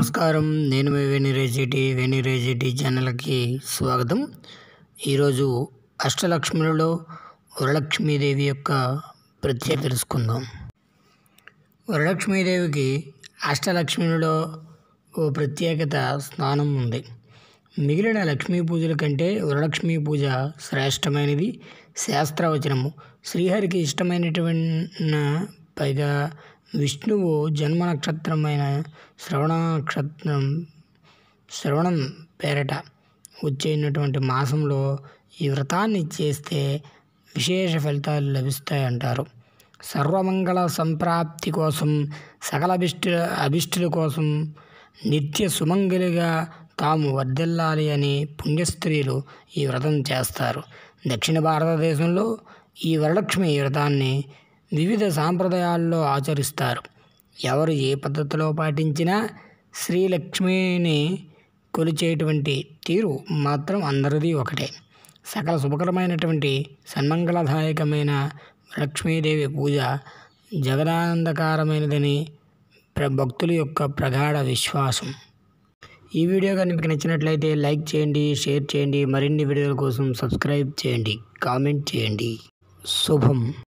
నమస్కారం నేను మీ వెనిరేజిటి వెనిరేజిటి ఛానల్కి స్వాగతం ఈరోజు అష్టలక్ష్ములలో వరలక్ష్మీదేవి యొక్క ప్రత్యేక తెలుసుకుందాం వరలక్ష్మీదేవికి అష్టలక్ష్మిలో ఓ ప్రత్యేకత స్నానం ఉంది మిగిలిన లక్ష్మీ పూజల కంటే వరలక్ష్మీ పూజ శ్రేష్టమైనది శాస్త్రవచనము శ్రీహరికి ఇష్టమైనటువంటి పైగా విష్ణువు జన్మ నక్షత్రమైన శ్రవణ నక్షత్రం శ్రవణం పేరట వచ్చేటువంటి మాసంలో ఈ వ్రతాన్ని చేస్తే విశేష ఫలితాలు లభిస్తాయంటారు సర్వమంగళ సంప్రాప్తి కోసం సకల అభిష్టి అభిష్టుల కోసం నిత్య సుమంగలిగా తాము వర్ధిల్లాలి అని పుణ్యస్త్రీలు ఈ వ్రతం చేస్తారు దక్షిణ భారతదేశంలో ఈ వరలక్ష్మి వ్రతాన్ని వివిధ సాంప్రదాయాల్లో ఆచరిస్తారు ఎవరు ఏ పద్ధతిలో పాటించినా శ్రీ లక్ష్మిని కొలిచేటువంటి తీరు మాత్రం అందరిది ఒకటే సకల శుభకరమైనటువంటి సన్మంగళదాయకమైన లక్ష్మీదేవి పూజ జగదానందకరమైనదని భక్తుల యొక్క ప్రగాఢ విశ్వాసం ఈ వీడియో కానీ మీకు నచ్చినట్లయితే లైక్ చేయండి షేర్ చేయండి మరిన్ని వీడియోల కోసం సబ్స్క్రైబ్ చేయండి కామెంట్ చేయండి శుభం